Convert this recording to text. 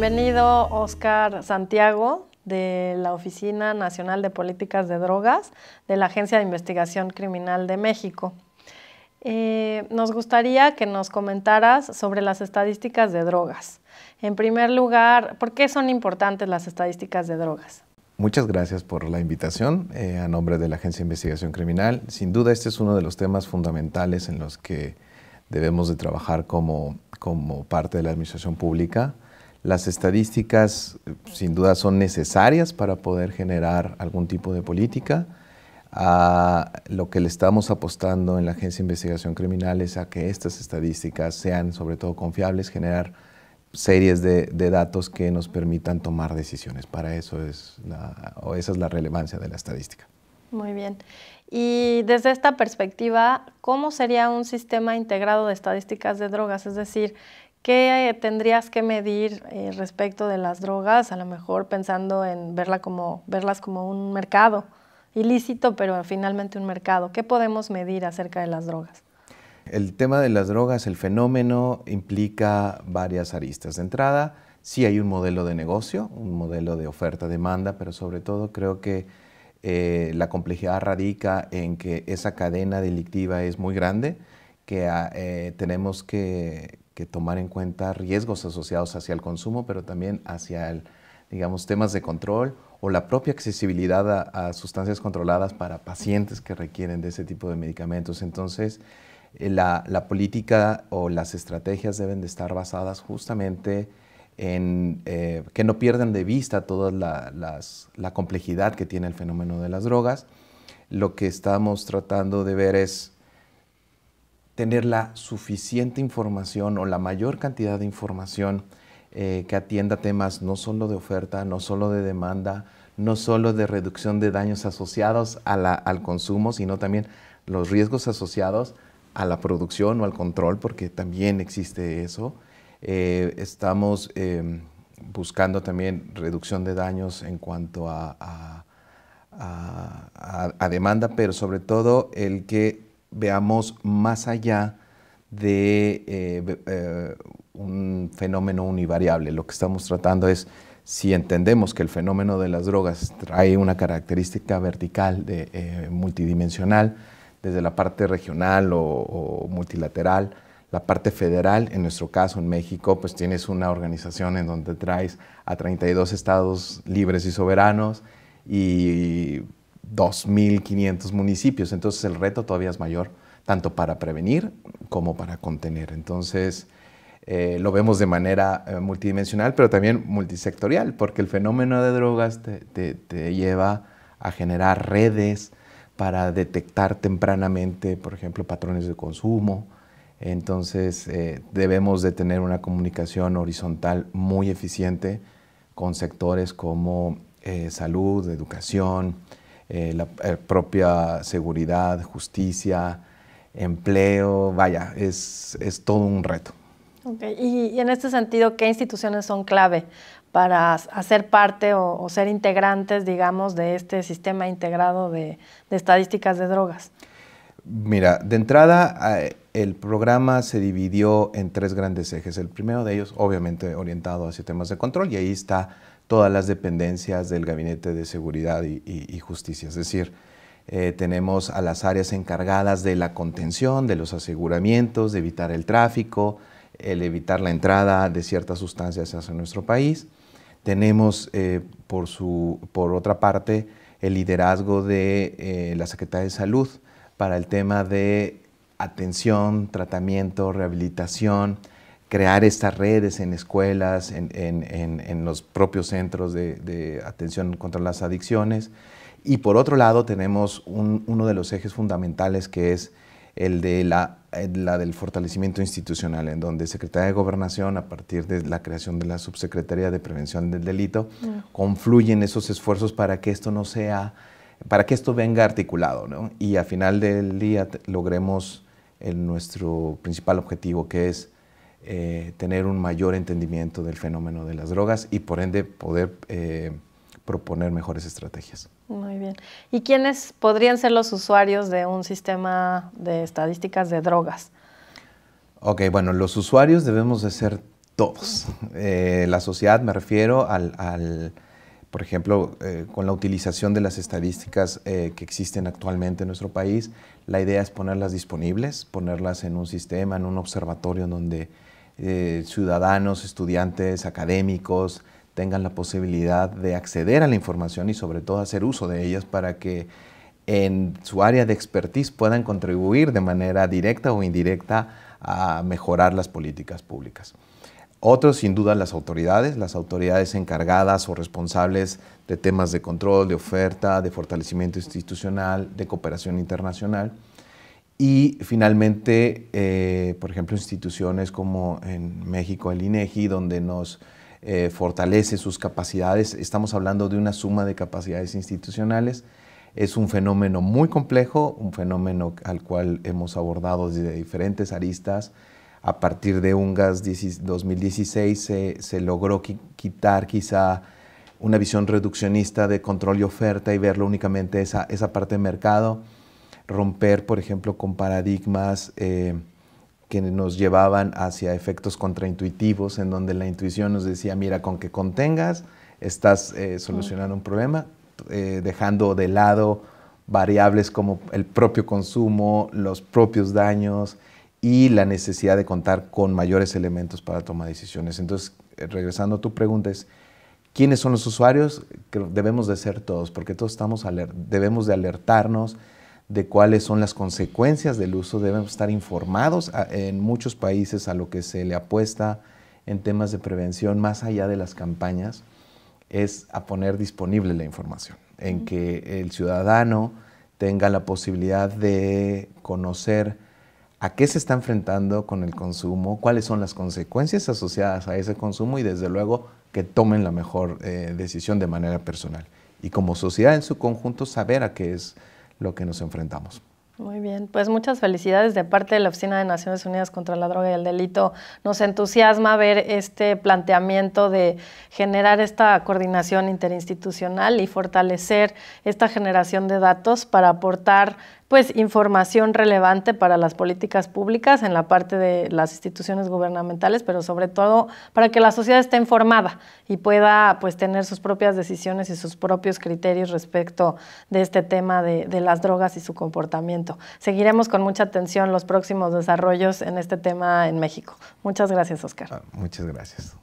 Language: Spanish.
Bienvenido, Oscar Santiago, de la Oficina Nacional de Políticas de Drogas de la Agencia de Investigación Criminal de México. Eh, nos gustaría que nos comentaras sobre las estadísticas de drogas. En primer lugar, ¿por qué son importantes las estadísticas de drogas? Muchas gracias por la invitación eh, a nombre de la Agencia de Investigación Criminal. Sin duda este es uno de los temas fundamentales en los que debemos de trabajar como parte de la administración pública. Las estadísticas sin duda son necesarias para poder generar algún tipo de política. Ah, lo que le estamos apostando en la Agencia de Investigación Criminal es a que estas estadísticas sean sobre todo confiables, generar series de, datos que nos permitan tomar decisiones. Para eso es esa es la relevancia de la estadística. Muy bien. Y desde esta perspectiva, ¿cómo sería un sistema integrado de estadísticas de drogas? Es decir, ¿Qué eh, tendrías que medir eh, respecto de las drogas? A lo mejor pensando en verla como, verlas como un mercado ilícito, pero finalmente un mercado. ¿Qué podemos medir acerca de las drogas? El tema de las drogas, el fenómeno, implica varias aristas. De entrada, sí hay un modelo de negocio, un modelo de oferta-demanda, pero sobre todo creo que eh, la complejidad radica en que esa cadena delictiva es muy grande, que ah, tenemos que, que tomar en cuenta riesgos asociados hacia el consumo, pero también hacia el, digamos, temas de control o la propia accesibilidad a, sustancias controladas para pacientes que requieren de ese tipo de medicamentos. Entonces, eh, la, política o las estrategias deben de estar basadas justamente en eh, que no pierdan de vista toda la complejidad que tiene el fenómeno de las drogas. Lo que estamos tratando de ver es tener la suficiente información o la mayor cantidad de información eh, que atienda temas no solo de oferta, no solo de demanda, no solo de reducción de daños asociados a al consumo, sino también los riesgos asociados a la producción o al control, porque también existe eso. Eh, estamos em, buscando también reducción de daños en cuanto a demanda, pero sobre todo el que veamos más allá de eh, eh, un fenómeno univariable. Lo que estamos tratando es, si entendemos que el fenómeno de las drogas trae una característica vertical, de, eh, multidimensional, desde la parte regional o, multilateral, la parte federal, en nuestro caso en México, pues tienes una organización en donde traes a 32 estados libres y soberanos y 2.500 municipios. Entonces el reto todavía es mayor, tanto para prevenir como para contener. Entonces eh, lo vemos de manera eh, multidimensional, pero también multisectorial, porque el fenómeno de drogas te, lleva a generar redes para detectar tempranamente, por ejemplo, patrones de consumo. Entonces eh, debemos de tener una comunicación horizontal muy eficiente con sectores como salud, educación, eh, la, eh, propia seguridad, justicia, empleo, vaya, es, todo un reto. Okay. Y, en este sentido, ¿qué instituciones son clave para hacer parte o, ser integrantes, digamos, de este sistema integrado de, estadísticas de drogas? Mira, de entrada, eh, el programa se dividió en tres grandes ejes. El primero de ellos, obviamente, orientado hacia temas de control, y ahí está todas las dependencias del Gabinete de Seguridad y, Justicia. Es decir, eh, tenemos a las áreas encargadas de la contención, de los aseguramientos, de evitar el tráfico, el evitar la entrada de ciertas sustancias hacia nuestro país. Tenemos, eh, por, su, por otra parte, el liderazgo de eh, la Secretaría de Salud para el tema de atención, tratamiento, rehabilitación, crear estas redes en escuelas, en, en, los propios centros de, atención contra las adicciones. Y por otro lado tenemos uno de los ejes fundamentales que es el de la, del fortalecimiento institucional, en donde Secretaría de Gobernación, a partir de la creación de la Subsecretaría de Prevención del Delito, mm. confluyen esos esfuerzos para que esto no sea, para que esto venga articulado, ¿no? Y a final del día logremos nuestro principal objetivo, que es eh, tener un mayor entendimiento del fenómeno de las drogas y por ende poder eh, proponer mejores estrategias. Muy bien. ¿Y quiénes podrían ser los usuarios de un sistema de estadísticas de drogas? Ok, bueno, los usuarios debemos de ser todos. Eh, la sociedad, me refiero al por ejemplo, eh, con la utilización de las estadísticas eh, que existen actualmente en nuestro país, la idea es ponerlas disponibles, ponerlas en un sistema, en un observatorio en donde eh, ciudadanos, estudiantes, académicos tengan la posibilidad de acceder a la información y sobre todo hacer uso de ellas para que en su área de expertise puedan contribuir de manera directa o indirecta a mejorar las políticas públicas. Otros, sin duda, las autoridades, las autoridades encargadas o responsables de temas de control, de oferta, de fortalecimiento institucional, de cooperación internacional. Y finalmente, eh, por ejemplo, instituciones como en México el INEGI, donde nos eh, fortalece sus capacidades. Estamos hablando de una suma de capacidades institucionales. Es un fenómeno muy complejo, un fenómeno al cual hemos abordado desde diferentes aristas a partir de UNGAS 2016 se, logró quitar quizá una visión reduccionista de control y oferta y verlo únicamente esa, esa parte de mercado, romper, por ejemplo, con paradigmas eh, que nos llevaban hacia efectos contraintuitivos, en donde la intuición nos decía, mira, con que contengas, estás eh, solucionando un problema, eh, dejando de lado variables como el propio consumo, los propios daños, y la necesidad de contar con mayores elementos para tomar decisiones. Entonces, eh, regresando a tu pregunta, es, ¿quiénes son los usuarios? debemos de ser todos, porque todos estamos debemos de alertarnos de cuáles son las consecuencias del uso, debemos estar informados en muchos países a lo que se le apuesta en temas de prevención, más allá de las campañas, es a poner disponible la información, en que el ciudadano tenga la posibilidad de conocer a qué se está enfrentando con el consumo, cuáles son las consecuencias asociadas a ese consumo y desde luego que tomen la mejor eh, decisión de manera personal. Y como sociedad en su conjunto saber a qué es lo que nos enfrentamos. Muy bien, pues muchas felicidades de parte de la Oficina de Naciones Unidas contra la Droga y el Delito. Nos entusiasma ver este planteamiento de generar esta coordinación interinstitucional y fortalecer esta generación de datos para aportar pues información relevante para las políticas públicas en la parte de las instituciones gubernamentales, pero sobre todo para que la sociedad esté informada y pueda pues tener sus propias decisiones y sus propios criterios respecto de este tema de, las drogas y su comportamiento. Seguiremos con mucha atención los próximos desarrollos en este tema en México. Muchas gracias, Oscar. Ah, muchas gracias.